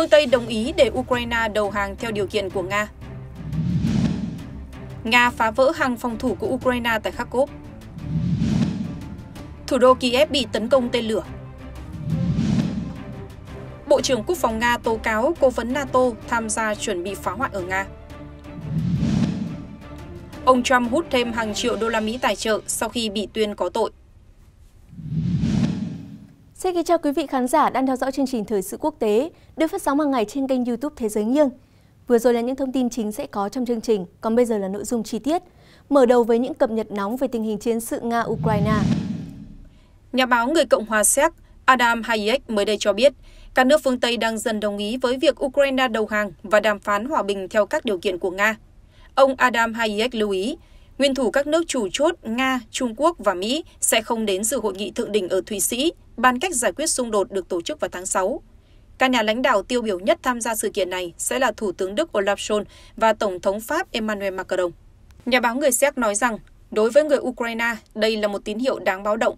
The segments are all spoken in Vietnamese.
Phương Tây đồng ý để Ukraine đầu hàng theo điều kiện của Nga. Nga phá vỡ hàng phòng thủ của Ukraine tại Kharkov. Thủ đô Kiev bị tấn công tên lửa. Bộ trưởng Quốc phòng Nga tố cáo cố vấn NATO tham gia chuẩn bị phá hoại ở Nga. Ông Trump hút thêm hàng triệu đô la Mỹ tài trợ sau khi bị tuyên có tội. Xin kính chào quý vị khán giả đang theo dõi chương trình Thời sự quốc tế được phát sóng hàng ngày trên kênh YouTube Thế giới nghiêng. Vừa rồi là những thông tin chính sẽ có trong chương trình, còn bây giờ là nội dung chi tiết. Mở đầu với những cập nhật nóng về tình hình chiến sự Nga-Ukraine. Nhà báo người Cộng hòa Séc Adam Hayek mới đây cho biết, các nước phương Tây đang dần đồng ý với việc Ukraine đầu hàng và đàm phán hòa bình theo các điều kiện của Nga. Ông Adam Hayek lưu ý, nguyên thủ các nước chủ chốt Nga, Trung Quốc và Mỹ sẽ không đến dự hội nghị thượng đỉnh ở Thụy Sĩ bàn cách giải quyết xung đột được tổ chức vào tháng 6. Các nhà lãnh đạo tiêu biểu nhất tham gia sự kiện này sẽ là Thủ tướng Đức Olaf Scholz và Tổng thống Pháp Emmanuel Macron. Nhà báo người Séc nói rằng, đối với người Ukraine, đây là một tín hiệu đáng báo động.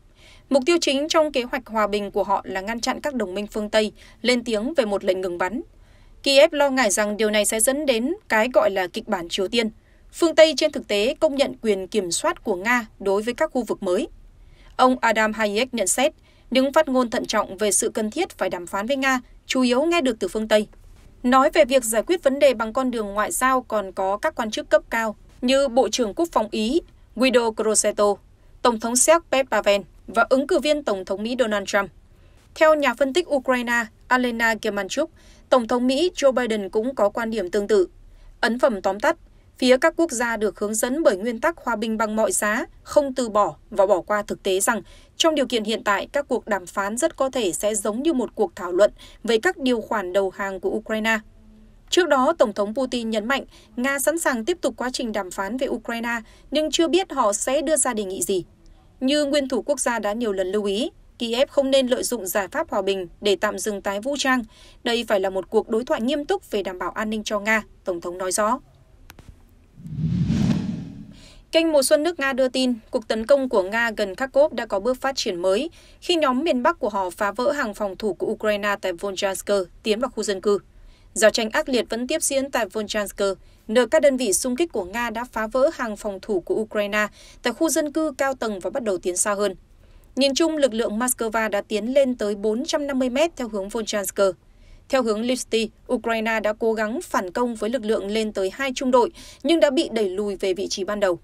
Mục tiêu chính trong kế hoạch hòa bình của họ là ngăn chặn các đồng minh phương Tây lên tiếng về một lệnh ngừng bắn. Kiev lo ngại rằng điều này sẽ dẫn đến cái gọi là kịch bản Triều Tiên. Phương Tây trên thực tế công nhận quyền kiểm soát của Nga đối với các khu vực mới. Ông Adam Hayek nhận xét, những phát ngôn thận trọng về sự cần thiết phải đàm phán với Nga chủ yếu nghe được từ phương Tây. Nói về việc giải quyết vấn đề bằng con đường ngoại giao còn có các quan chức cấp cao như Bộ trưởng Quốc phòng Ý Guido Crosetto, Tổng thống Séc Pep Pavel và ứng cử viên Tổng thống Mỹ Donald Trump. Theo nhà phân tích Ukraine Alena Germanchuk, Tổng thống Mỹ Joe Biden cũng có quan điểm tương tự. Ấn phẩm tóm tắt – phía các quốc gia được hướng dẫn bởi nguyên tắc hòa bình bằng mọi giá, không từ bỏ và bỏ qua thực tế rằng trong điều kiện hiện tại các cuộc đàm phán rất có thể sẽ giống như một cuộc thảo luận về các điều khoản đầu hàng của Ukraine. Trước đó, Tổng thống Putin nhấn mạnh Nga sẵn sàng tiếp tục quá trình đàm phán về Ukraine nhưng chưa biết họ sẽ đưa ra đề nghị gì. Như nguyên thủ quốc gia đã nhiều lần lưu ý, Kiev không nên lợi dụng giải pháp hòa bình để tạm dừng tái vũ trang. Đây phải là một cuộc đối thoại nghiêm túc về đảm bảo an ninh cho Nga, Tổng thống nói rõ. Kênh Mùa Xuân nước Nga đưa tin, cuộc tấn công của Nga gần Kharkov đã có bước phát triển mới khi nhóm miền Bắc của họ phá vỡ hàng phòng thủ của Ukraine tại Volchansk, tiến vào khu dân cư. Giao tranh ác liệt vẫn tiếp diễn tại Volchansk, nơi các đơn vị xung kích của Nga đã phá vỡ hàng phòng thủ của Ukraine tại khu dân cư cao tầng và bắt đầu tiến xa hơn. Nhìn chung, lực lượng Moscow đã tiến lên tới 450 mét theo hướng Volchansk. Theo hướng Lipsky, Ukraine đã cố gắng phản công với lực lượng lên tới hai trung đội, nhưng đã bị đẩy lùi về vị trí ban đầu.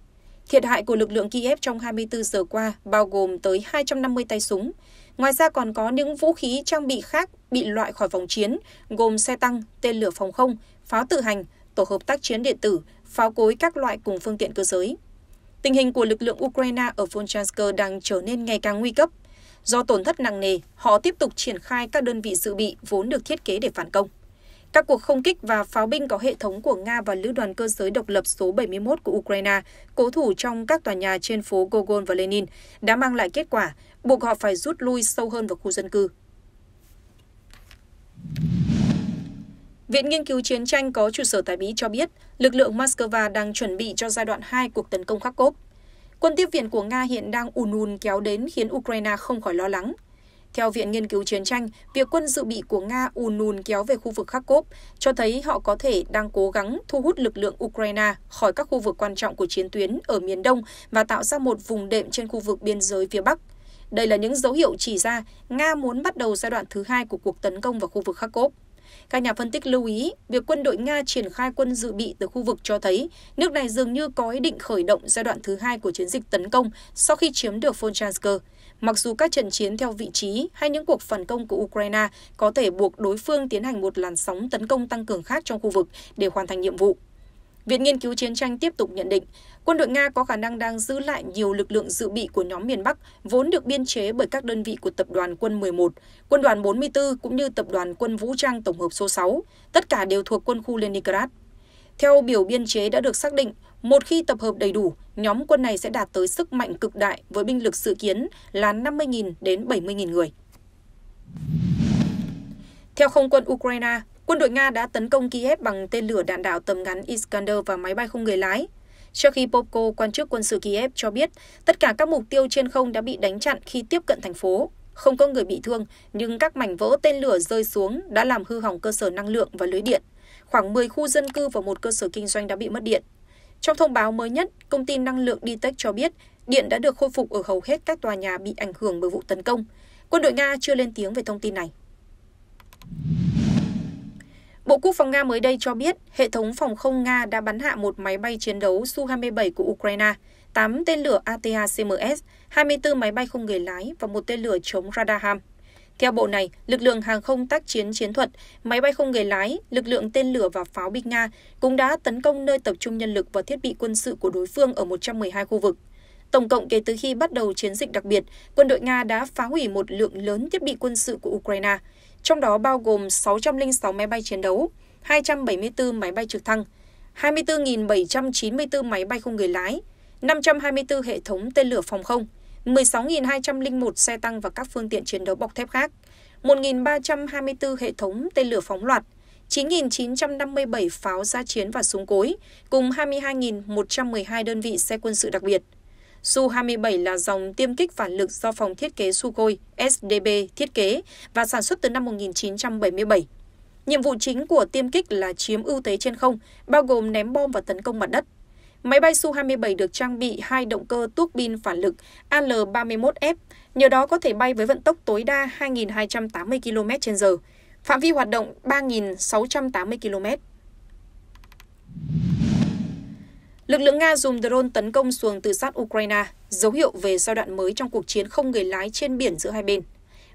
Thiệt hại của lực lượng Kiev trong 24 giờ qua bao gồm tới 250 tay súng. Ngoài ra còn có những vũ khí trang bị khác bị loại khỏi vòng chiến, gồm xe tăng, tên lửa phòng không, pháo tự hành, tổ hợp tác chiến điện tử, pháo cối các loại cùng phương tiện cơ giới. Tình hình của lực lượng Ukraine ở Volchansk đang trở nên ngày càng nguy cấp. Do tổn thất nặng nề, họ tiếp tục triển khai các đơn vị dự bị vốn được thiết kế để phản công. Các cuộc không kích và pháo binh có hệ thống của Nga và lữ đoàn cơ giới độc lập số 71 của Ukraine cố thủ trong các tòa nhà trên phố Gogol và Lenin đã mang lại kết quả, buộc họ phải rút lui sâu hơn vào khu dân cư. Viện Nghiên cứu Chiến tranh có trụ sở tại Mỹ cho biết, lực lượng Moscow đang chuẩn bị cho giai đoạn 2 cuộc tấn công Kharkov. Quân tiếp viện của Nga hiện đang ùn ùn kéo đến khiến Ukraine không khỏi lo lắng. Theo Viện Nghiên cứu Chiến tranh, việc quân dự bị của Nga ùn ùn kéo về khu vực Kharkov cho thấy họ có thể đang cố gắng thu hút lực lượng Ukraine khỏi các khu vực quan trọng của chiến tuyến ở miền Đông và tạo ra một vùng đệm trên khu vực biên giới phía Bắc. Đây là những dấu hiệu chỉ ra Nga muốn bắt đầu giai đoạn thứ hai của cuộc tấn công vào khu vực Kharkov. Các nhà phân tích lưu ý, việc quân đội Nga triển khai quân dự bị từ khu vực cho thấy nước này dường như có ý định khởi động giai đoạn thứ hai của chiến dịch tấn công sau khi chiếm được Volchansk. Mặc dù các trận chiến theo vị trí hay những cuộc phản công của Ukraine có thể buộc đối phương tiến hành một làn sóng tấn công tăng cường khác trong khu vực để hoàn thành nhiệm vụ viện nghiên cứu chiến tranh tiếp tục nhận định quân đội nga có khả năng đang giữ lại nhiều lực lượng dự bị của nhóm miền bắc vốn được biên chế bởi các đơn vị của tập đoàn quân 11, quân đoàn 44 cũng như tập đoàn quân vũ trang tổng hợp số 6, tất cả đều thuộc quân khu Leningrad. Theo biểu biên chế đã được xác định, một khi tập hợp đầy đủ, nhóm quân này sẽ đạt tới sức mạnh cực đại với binh lực dự kiến là 50.000 đến 70.000 người. Theo không quân Ukraine, Quân đội Nga đã tấn công Kiev bằng tên lửa đạn đạo tầm ngắn Iskander và máy bay không người lái. Trước khi Popko, quan chức quân sự Kiev cho biết tất cả các mục tiêu trên không đã bị đánh chặn khi tiếp cận thành phố. Không có người bị thương, nhưng các mảnh vỡ tên lửa rơi xuống đã làm hư hỏng cơ sở năng lượng và lưới điện. Khoảng 10 khu dân cư và một cơ sở kinh doanh đã bị mất điện. Trong thông báo mới nhất, công ty năng lượng Ditech cho biết điện đã được khôi phục ở hầu hết các tòa nhà bị ảnh hưởng bởi vụ tấn công. Quân đội Nga chưa lên tiếng về thông tin này. Bộ Quốc phòng Nga mới đây cho biết, hệ thống phòng không Nga đã bắn hạ một máy bay chiến đấu Su-27 của Ukraine, 8 tên lửa Atacms, 24 máy bay không người lái và một tên lửa chống radar ham. Theo bộ này, lực lượng hàng không tác chiến chiến thuật, máy bay không người lái, lực lượng tên lửa và pháo binh Nga cũng đã tấn công nơi tập trung nhân lực và thiết bị quân sự của đối phương ở 112 khu vực. Tổng cộng kể từ khi bắt đầu chiến dịch đặc biệt, quân đội Nga đã phá hủy một lượng lớn thiết bị quân sự của Ukraine – trong đó bao gồm 606 máy bay chiến đấu, 274 máy bay trực thăng, 24.794 máy bay không người lái, 524 hệ thống tên lửa phòng không, 16.201 xe tăng và các phương tiện chiến đấu bọc thép khác, 1.324 hệ thống tên lửa phóng loạt, 9.957 pháo gia chiến và súng cối, cùng 22.112 đơn vị xe quân sự đặc biệt. Su 27 là dòng tiêm kích phản lực do phòng thiết kế Sukhoi SDB thiết kế và sản xuất từ năm 1977. Nhiệm vụ chính của tiêm kích là chiếm ưu thế trên không, bao gồm ném bom và tấn công mặt đất. Máy bay Su-27 được trang bị hai động cơ tuốc bin phản lực AL-31F, nhờ đó có thể bay với vận tốc tối đa 2.280 km/h, phạm vi hoạt động 3.680 km. Lực lượng Nga dùng drone tấn công xuồng tự sát Ukraine, dấu hiệu về giai đoạn mới trong cuộc chiến không người lái trên biển giữa hai bên.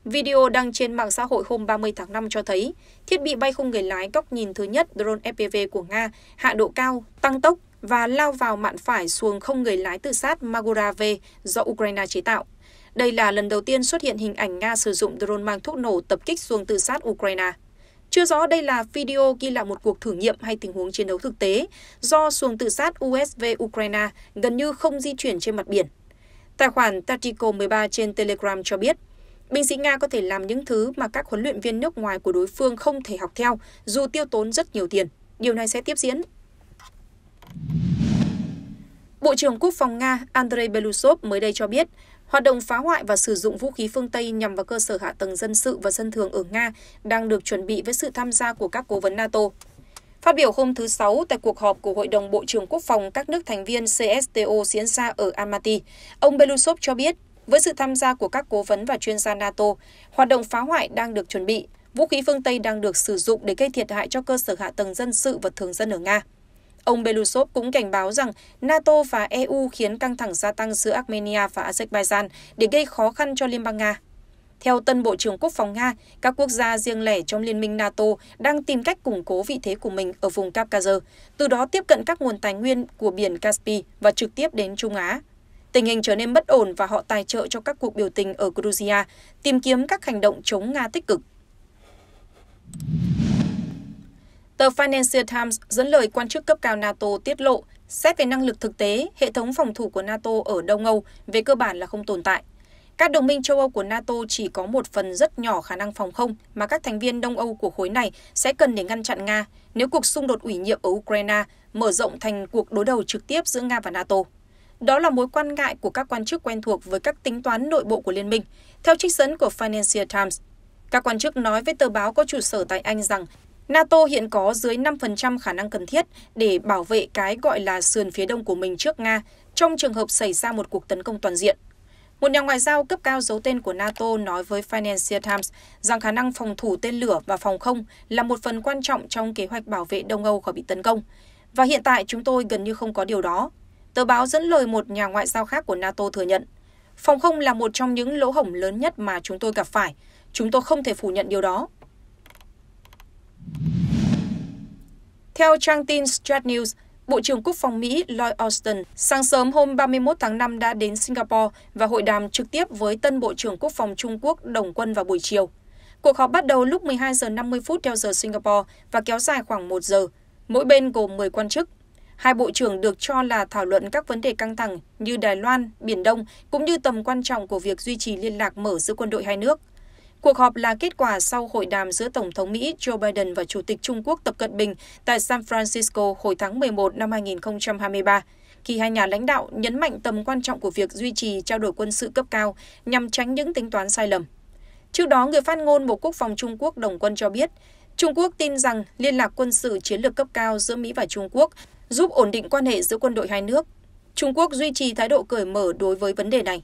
Video đăng trên mạng xã hội hôm 30 tháng 5 cho thấy thiết bị bay không người lái góc nhìn thứ nhất drone FPV của Nga hạ độ cao, tăng tốc và lao vào mạn phải xuồng không người lái tự sát Magorave do Ukraine chế tạo. Đây là lần đầu tiên xuất hiện hình ảnh Nga sử dụng drone mang thuốc nổ tập kích xuồng tự sát Ukraine. Chưa rõ đây là video ghi lại một cuộc thử nghiệm hay tình huống chiến đấu thực tế do xuồng tự sát USV Ukraine gần như không di chuyển trên mặt biển. Tài khoản Tactico 13 trên Telegram cho biết, binh sĩ Nga có thể làm những thứ mà các huấn luyện viên nước ngoài của đối phương không thể học theo dù tiêu tốn rất nhiều tiền. Điều này sẽ tiếp diễn. Bộ trưởng Quốc phòng Nga Andrei Belousov mới đây cho biết, Hoạt động phá hoại và sử dụng vũ khí phương Tây nhằm vào cơ sở hạ tầng dân sự và dân thường ở Nga đang được chuẩn bị với sự tham gia của các cố vấn NATO. Phát biểu hôm thứ Sáu tại cuộc họp của Hội đồng Bộ trưởng Quốc phòng các nước thành viên CSTO diễn ra ở Almaty, ông Belousov cho biết, với sự tham gia của các cố vấn và chuyên gia NATO, hoạt động phá hoại đang được chuẩn bị, vũ khí phương Tây đang được sử dụng để gây thiệt hại cho cơ sở hạ tầng dân sự và thường dân ở Nga. Ông Belousov cũng cảnh báo rằng NATO và EU khiến căng thẳng gia tăng giữa Armenia và Azerbaijan để gây khó khăn cho Liên bang Nga. Theo tân Bộ trưởng Quốc phòng Nga, các quốc gia riêng lẻ trong Liên minh NATO đang tìm cách củng cố vị thế của mình ở vùng Caucasus, từ đó tiếp cận các nguồn tài nguyên của biển Caspi và trực tiếp đến Trung Á. Tình hình trở nên bất ổn và họ tài trợ cho các cuộc biểu tình ở Georgia, tìm kiếm các hành động chống Nga tích cực. Tờ Financial Times dẫn lời quan chức cấp cao NATO tiết lộ, xét về năng lực thực tế, hệ thống phòng thủ của NATO ở Đông Âu về cơ bản là không tồn tại. Các đồng minh châu Âu của NATO chỉ có một phần rất nhỏ khả năng phòng không mà các thành viên Đông Âu của khối này sẽ cần để ngăn chặn Nga nếu cuộc xung đột ủy nhiệm ở Ukraine mở rộng thành cuộc đối đầu trực tiếp giữa Nga và NATO. Đó là mối quan ngại của các quan chức quen thuộc với các tính toán nội bộ của liên minh, theo trích dẫn của Financial Times. Các quan chức nói với tờ báo có trụ sở tại Anh rằng NATO hiện có dưới 5% khả năng cần thiết để bảo vệ cái gọi là sườn phía đông của mình trước Nga trong trường hợp xảy ra một cuộc tấn công toàn diện. Một nhà ngoại giao cấp cao giấu tên của NATO nói với Financial Times rằng khả năng phòng thủ tên lửa và phòng không là một phần quan trọng trong kế hoạch bảo vệ Đông Âu khỏi bị tấn công. Và hiện tại chúng tôi gần như không có điều đó. Tờ báo dẫn lời một nhà ngoại giao khác của NATO thừa nhận. Phòng không là một trong những lỗ hổng lớn nhất mà chúng tôi gặp phải. Chúng tôi không thể phủ nhận điều đó. Theo trang tin Stratnews, Bộ trưởng Quốc phòng Mỹ Lloyd Austin sáng sớm hôm 31 tháng 5 đã đến Singapore và hội đàm trực tiếp với tân Bộ trưởng Quốc phòng Trung Quốc Đồng Quân vào buổi chiều. Cuộc họp bắt đầu lúc 12 giờ 50 phút theo giờ Singapore và kéo dài khoảng 1 giờ. Mỗi bên gồm 10 quan chức. Hai bộ trưởng được cho là thảo luận các vấn đề căng thẳng như Đài Loan, Biển Đông cũng như tầm quan trọng của việc duy trì liên lạc mở giữa quân đội hai nước. Cuộc họp là kết quả sau hội đàm giữa Tổng thống Mỹ Joe Biden và Chủ tịch Trung Quốc Tập Cận Bình tại San Francisco hồi tháng 11 năm 2023, khi hai nhà lãnh đạo nhấn mạnh tầm quan trọng của việc duy trì trao đổi quân sự cấp cao nhằm tránh những tính toán sai lầm. Trước đó, người phát ngôn Bộ Quốc phòng Trung Quốc Đồng Quân cho biết, Trung Quốc tin rằng liên lạc quân sự chiến lược cấp cao giữa Mỹ và Trung Quốc giúp ổn định quan hệ giữa quân đội hai nước. Trung Quốc duy trì thái độ cởi mở đối với vấn đề này.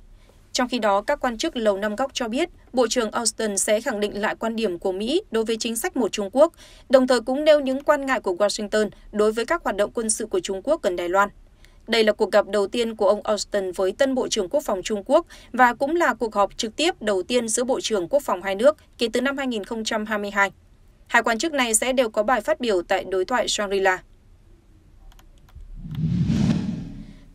Trong khi đó, các quan chức Lầu Năm Góc cho biết Bộ trưởng Austin sẽ khẳng định lại quan điểm của Mỹ đối với chính sách một Trung Quốc, đồng thời cũng nêu những quan ngại của Washington đối với các hoạt động quân sự của Trung Quốc gần Đài Loan. Đây là cuộc gặp đầu tiên của ông Austin với tân Bộ trưởng Quốc phòng Trung Quốc và cũng là cuộc họp trực tiếp đầu tiên giữa Bộ trưởng Quốc phòng hai nước kể từ năm 2022. Hai quan chức này sẽ đều có bài phát biểu tại đối thoại Shangri-La.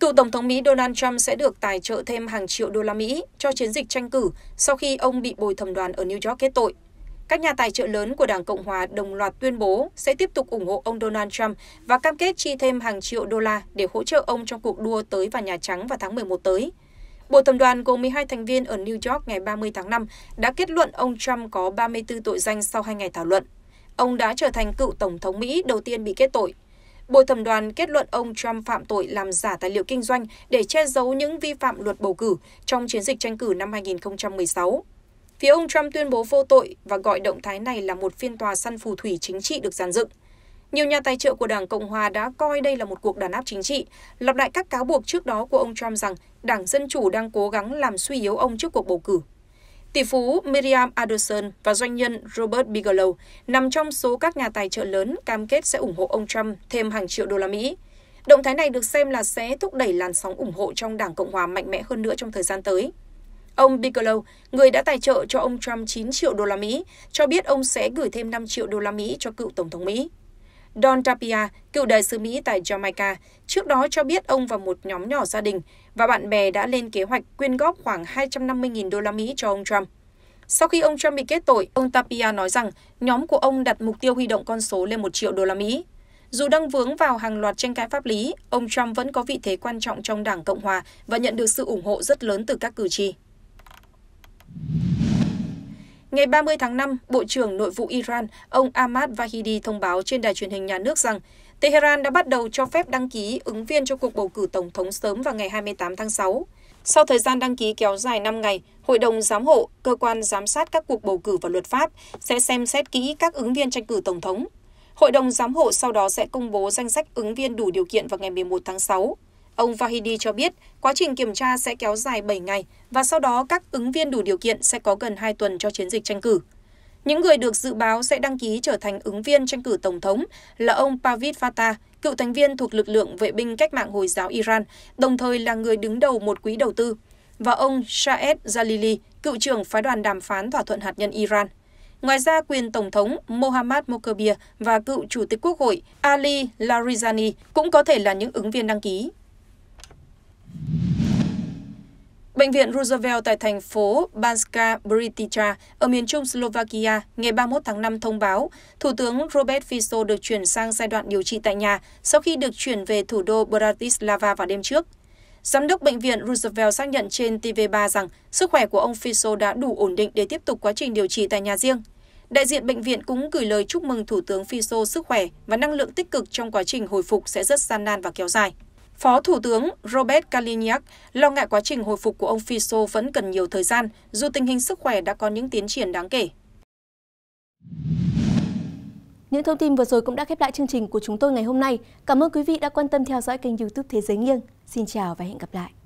Cựu Tổng thống Mỹ Donald Trump sẽ được tài trợ thêm hàng triệu đô la Mỹ cho chiến dịch tranh cử sau khi ông bị bồi thẩm đoàn ở New York kết tội. Các nhà tài trợ lớn của Đảng Cộng hòa đồng loạt tuyên bố sẽ tiếp tục ủng hộ ông Donald Trump và cam kết chi thêm hàng triệu đô la để hỗ trợ ông trong cuộc đua tới vào Nhà Trắng vào tháng 11 tới. Bộ thẩm đoàn gồm 12 thành viên ở New York ngày 30 tháng 5 đã kết luận ông Trump có 34 tội danh sau 2 ngày thảo luận. Ông đã trở thành cựu tổng thống Mỹ đầu tiên bị kết tội Bồi thẩm đoàn kết luận ông Trump phạm tội làm giả tài liệu kinh doanh để che giấu những vi phạm luật bầu cử trong chiến dịch tranh cử năm 2016. Phía ông Trump tuyên bố vô tội và gọi động thái này là một phiên tòa săn phù thủy chính trị được giàn dựng. Nhiều nhà tài trợ của Đảng Cộng hòa đã coi đây là một cuộc đàn áp chính trị, lặp lại các cáo buộc trước đó của ông Trump rằng Đảng Dân chủ đang cố gắng làm suy yếu ông trước cuộc bầu cử. Tỷ phú Miriam Anderson và doanh nhân Robert Bigelow nằm trong số các nhà tài trợ lớn cam kết sẽ ủng hộ ông Trump thêm hàng triệu đô la Mỹ. Động thái này được xem là sẽ thúc đẩy làn sóng ủng hộ trong Đảng Cộng hòa mạnh mẽ hơn nữa trong thời gian tới. Ông Bigelow, người đã tài trợ cho ông Trump 9 triệu đô la Mỹ, cho biết ông sẽ gửi thêm 5 triệu đô la Mỹ cho cựu tổng thống Mỹ. Don Tapia, cựu đại sứ Mỹ tại Jamaica, trước đó cho biết ông và một nhóm nhỏ gia đình và bạn bè đã lên kế hoạch quyên góp khoảng 250.000 đô la Mỹ cho ông Trump. Sau khi ông Trump bị kết tội, ông Tapia nói rằng nhóm của ông đặt mục tiêu huy động con số lên 1 triệu đô la Mỹ. Dù đang vướng vào hàng loạt tranh cãi pháp lý, ông Trump vẫn có vị thế quan trọng trong Đảng Cộng hòa và nhận được sự ủng hộ rất lớn từ các cử tri. Ngày 30 tháng 5, Bộ trưởng Nội vụ Iran, ông Ahmad Vahidi thông báo trên đài truyền hình nhà nước rằng Tehran đã bắt đầu cho phép đăng ký ứng viên cho cuộc bầu cử tổng thống sớm vào ngày 28 tháng 6. Sau thời gian đăng ký kéo dài 5 ngày, Hội đồng Giám hộ, cơ quan giám sát các cuộc bầu cử và luật pháp, sẽ xem xét kỹ các ứng viên tranh cử tổng thống. Hội đồng Giám hộ sau đó sẽ công bố danh sách ứng viên đủ điều kiện vào ngày 11 tháng 6. Ông Vahidi cho biết, quá trình kiểm tra sẽ kéo dài 7 ngày và sau đó các ứng viên đủ điều kiện sẽ có gần 2 tuần cho chiến dịch tranh cử. Những người được dự báo sẽ đăng ký trở thành ứng viên tranh cử tổng thống là ông Pavid Fatah, cựu thành viên thuộc lực lượng vệ binh cách mạng Hồi giáo Iran, đồng thời là người đứng đầu một quỹ đầu tư, và ông Shahed Jalili, cựu trưởng phái đoàn đàm phán thỏa thuận hạt nhân Iran. Ngoài ra, quyền Tổng thống Mohammad Mokabir và cựu Chủ tịch Quốc hội Ali Larijani cũng có thể là những ứng viên đăng ký. Bệnh viện Roosevelt tại thành phố Banska Britica ở miền trung Slovakia ngày 31 tháng 5 thông báo Thủ tướng Robert Fico được chuyển sang giai đoạn điều trị tại nhà sau khi được chuyển về thủ đô Bratislava vào đêm trước. Giám đốc bệnh viện Roosevelt xác nhận trên TV3 rằng sức khỏe của ông Fico đã đủ ổn định để tiếp tục quá trình điều trị tại nhà riêng. Đại diện bệnh viện cũng gửi lời chúc mừng Thủ tướng Fico sức khỏe và năng lượng tích cực trong quá trình hồi phục sẽ rất gian nan và kéo dài. Phó Thủ tướng Robert Kaliniak lo ngại quá trình hồi phục của ông Fiso vẫn cần nhiều thời gian, dù tình hình sức khỏe đã có những tiến triển đáng kể. Những thông tin vừa rồi cũng đã khép lại chương trình của chúng tôi ngày hôm nay. Cảm ơn quý vị đã quan tâm theo dõi kênh youtube Thế Giới Nghiêng. Xin chào và hẹn gặp lại.